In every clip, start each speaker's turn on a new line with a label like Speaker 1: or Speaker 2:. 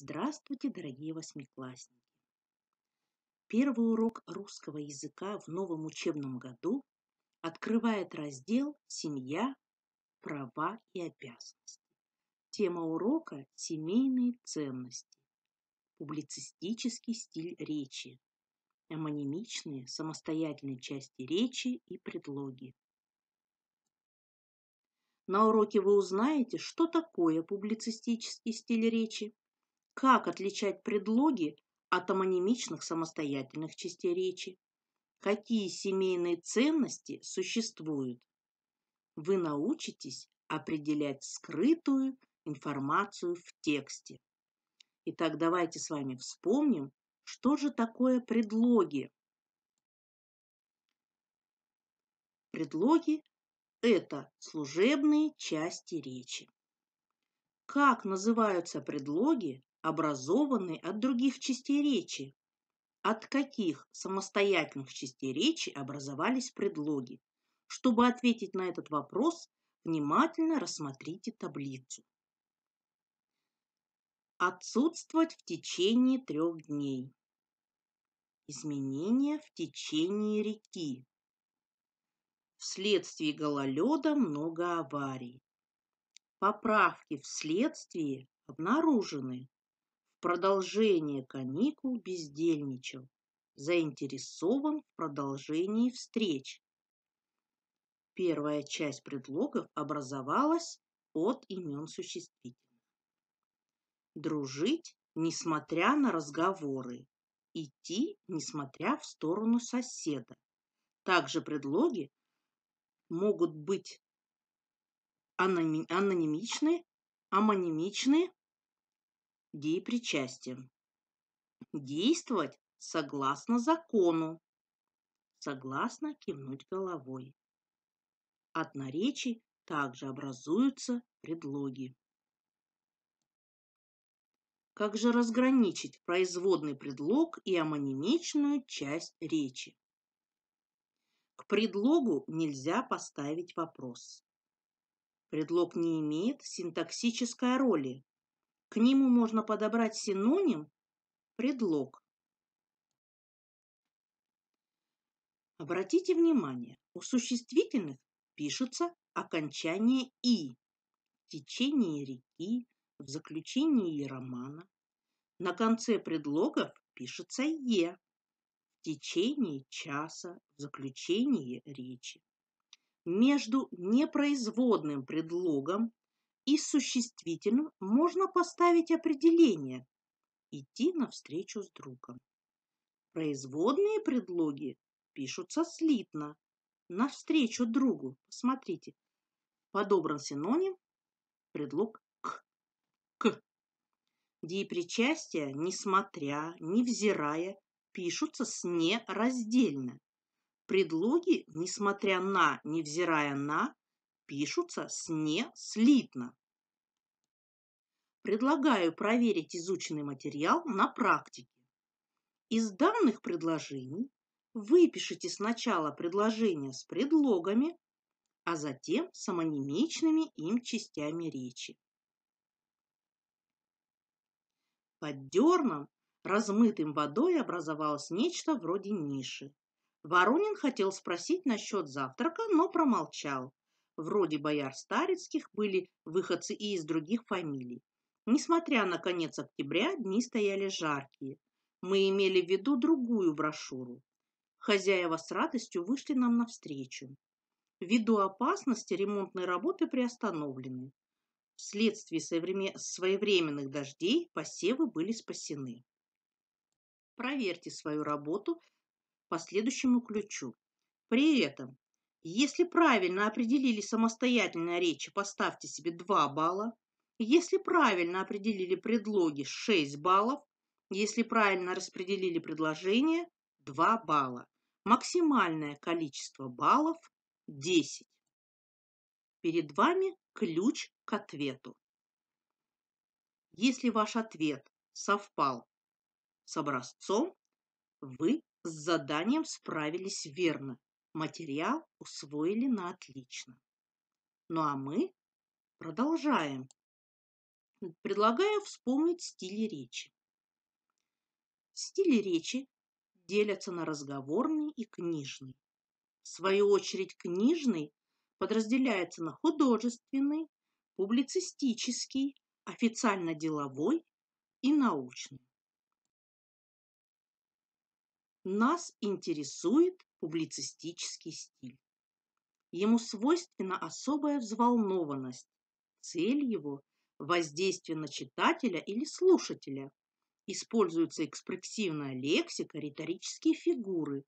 Speaker 1: Здравствуйте, дорогие восьмиклассники! Первый урок русского языка в новом учебном году открывает раздел «Семья, права и обязанности». Тема урока – семейные ценности, публицистический стиль речи, амонимичные самостоятельные части речи и предлоги. На уроке вы узнаете, что такое публицистический стиль речи, как отличать предлоги от амонимичных самостоятельных частей речи, какие семейные ценности существуют. Вы научитесь определять скрытую информацию в тексте. Итак, давайте с вами вспомним, что же такое предлоги. Предлоги – это служебные части речи. Как называются предлоги, образованные от других частей речи. От каких самостоятельных частей речи образовались предлоги? Чтобы ответить на этот вопрос, внимательно рассмотрите таблицу. Отсутствовать в течение трех дней. Изменения в течение реки. Вследствие гололеда много аварий. Поправки вследствие обнаружены продолжение каникул бездельничал, заинтересован в продолжении встреч. Первая часть предлогов образовалась от имен существительных. Дружить, несмотря на разговоры. Идти, несмотря в сторону соседа. Также предлоги могут быть анонимичны, амонимичны, деепричастием. Действовать согласно закону. Согласно кивнуть головой. От наречий также образуются предлоги. Как же разграничить производный предлог и амонимичную часть речи? К предлогу нельзя поставить вопрос. Предлог не имеет синтаксической роли, к нему можно подобрать синоним, предлог. Обратите внимание, у существительных пишется окончание «и» в течение реки, в заключении романа. На конце предлогов пишется «е» в течение часа, в заключении речи. Между непроизводным предлогом и существительным можно поставить определение «идти навстречу с другом». Производные предлоги пишутся слитно. Навстречу другу, посмотрите, подобран синоним, предлог «к». «к». Деепричастия, несмотря, невзирая, пишутся с «не» раздельно. Предлоги, несмотря на, невзирая на, пишутся с «не» слитно. Предлагаю проверить изученный материал на практике. Из данных предложений выпишите сначала предложения с предлогами, а затем с амонимичными им частями речи. Под дерном, размытым водой, образовалось нечто вроде ниши. Воронин хотел спросить насчет завтрака, но промолчал. Вроде бояр Старицких были выходцы и из других фамилий. Несмотря на конец октября, дни стояли жаркие. Мы имели в виду другую брошюру. Хозяева с радостью вышли нам навстречу. Ввиду опасности ремонтные работы приостановлены. Вследствие своевременных дождей посевы были спасены. Проверьте свою работу по следующему ключу. При этом, если правильно определили самостоятельные речи, поставьте себе 2 балла. Если правильно определили предлоги – 6 баллов, если правильно распределили предложение – 2 балла. Максимальное количество баллов – 10. Перед вами ключ к ответу. Если ваш ответ совпал с образцом, вы с заданием справились верно. Материал усвоили на отлично. Ну а мы продолжаем. Ну, предлагаю вспомнить стили речи. Стили речи делятся на разговорный и книжный. В свою очередь книжный подразделяется на художественный, публицистический, официально-деловой и научный. Нас интересует публицистический стиль. Ему свойственна особая взволнованность. Цель его – воздействие на читателя или слушателя. Используется экспрессивная лексика, риторические фигуры,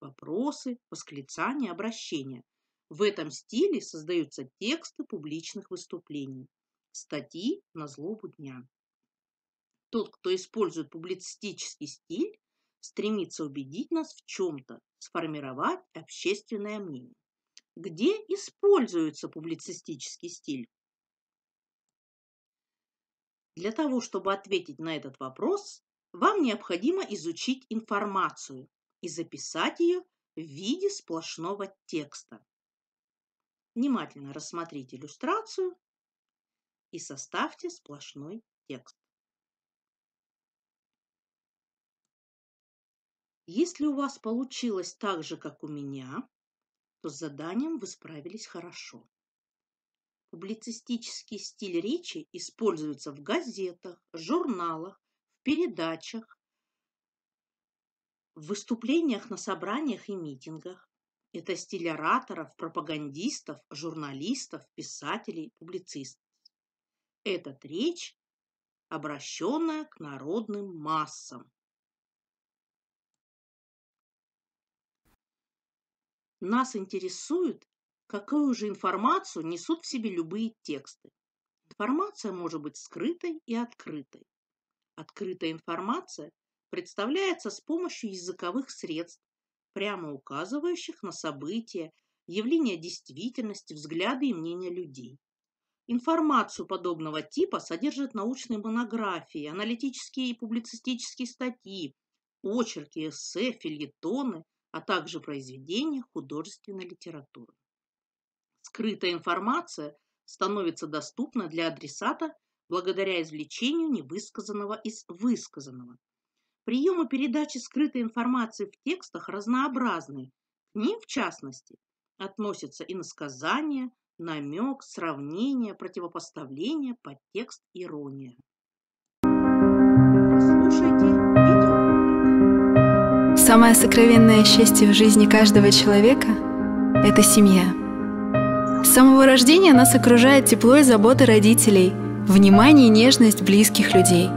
Speaker 1: вопросы, восклицания, обращения. В этом стиле создаются тексты публичных выступлений, статьи на злобу дня. Тот, кто использует публицистический стиль, стремится убедить нас в чем-то, сформировать общественное мнение. Где используется публицистический стиль? Для того, чтобы ответить на этот вопрос, вам необходимо изучить информацию и записать ее в виде сплошного текста. Внимательно рассмотрите иллюстрацию и составьте сплошной текст. Если у вас получилось так же, как у меня, то с заданием вы справились хорошо. Публицистический стиль речи используется в газетах, журналах, в передачах, в выступлениях на собраниях и митингах. Это стиль ораторов, пропагандистов, журналистов, писателей, публицистов. Этот речь, обращенная к народным массам. Нас интересует какую же информацию несут в себе любые тексты. Информация может быть скрытой и открытой. Открытая информация представляется с помощью языковых средств, прямо указывающих на события, явления действительности, взгляды и мнения людей. Информацию подобного типа содержат научные монографии, аналитические и публицистические статьи, очерки, эссе, фильетоны, а также произведения художественной литературы скрытая информация становится доступна для адресата благодаря извлечению невысказанного из высказанного. Приемы передачи скрытой информации в текстах разнообразны. К ним, в частности, относятся и насказания, намек, сравнение, противопоставление, подтекст, ирония. Прослушайте
Speaker 2: видео. Самое сокровенное счастье в жизни каждого человека – это семья – с самого рождения нас окружает тепло и забота родителей, внимание и нежность близких людей.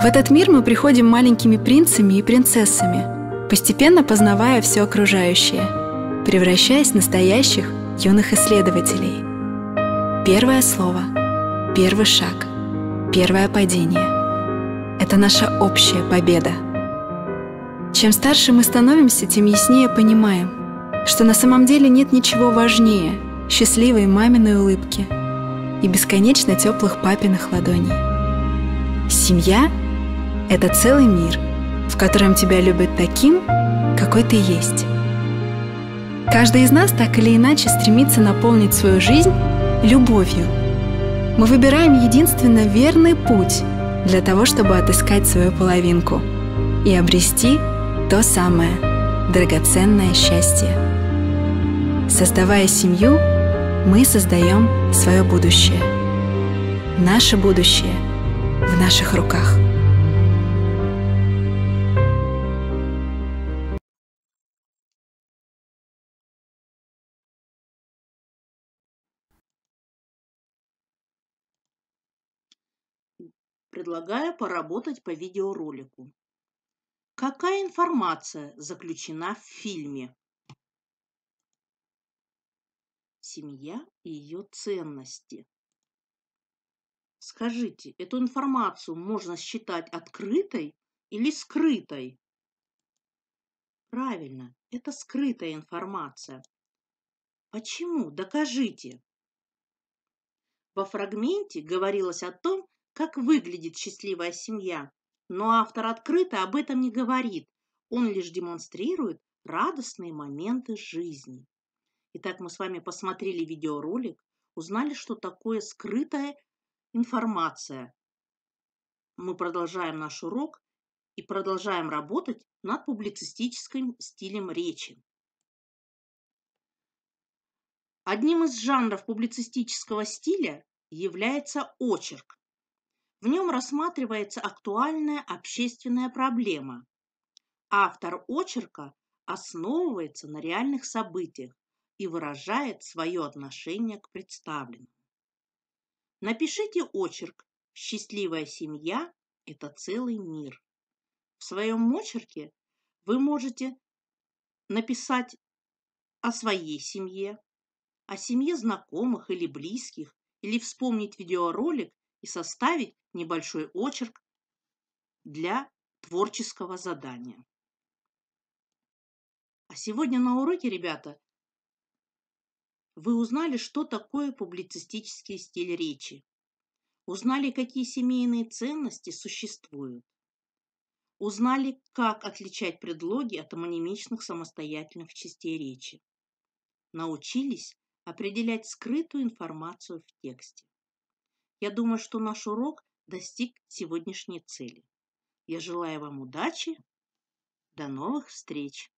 Speaker 2: В этот мир мы приходим маленькими принцами и принцессами, постепенно познавая все окружающее, превращаясь в настоящих юных исследователей. Первое слово, первый шаг, первое падение. Это наша общая победа. Чем старше мы становимся, тем яснее понимаем, что на самом деле нет ничего важнее – счастливой маминой улыбки и бесконечно теплых папиных ладоней. Семья — это целый мир, в котором тебя любят таким, какой ты есть. Каждый из нас так или иначе стремится наполнить свою жизнь любовью. Мы выбираем единственно верный путь для того, чтобы отыскать свою половинку и обрести то самое драгоценное счастье. Создавая семью, мы создаем свое будущее. Наше будущее
Speaker 1: в наших руках. Предлагаю поработать по видеоролику. Какая информация заключена в фильме? семья и ее ценности. Скажите, эту информацию можно считать открытой или скрытой? Правильно, это скрытая информация. Почему? Докажите. Во фрагменте говорилось о том, как выглядит счастливая семья, но автор открыто об этом не говорит. Он лишь демонстрирует радостные моменты жизни. Итак, мы с вами посмотрели видеоролик, узнали, что такое скрытая информация. Мы продолжаем наш урок и продолжаем работать над публицистическим стилем речи. Одним из жанров публицистического стиля является очерк. В нем рассматривается актуальная общественная проблема. Автор очерка основывается на реальных событиях, и выражает свое отношение к представленным. Напишите очерк «Счастливая семья – это целый мир». В своем очерке вы можете написать о своей семье, о семье знакомых или близких, или вспомнить видеоролик и составить небольшой очерк для творческого задания. А сегодня на уроке, ребята, вы узнали, что такое публицистический стиль речи. Узнали, какие семейные ценности существуют. Узнали, как отличать предлоги от амонимичных самостоятельных частей речи. Научились определять скрытую информацию в тексте. Я думаю, что наш урок достиг сегодняшней цели. Я желаю вам удачи. До новых встреч!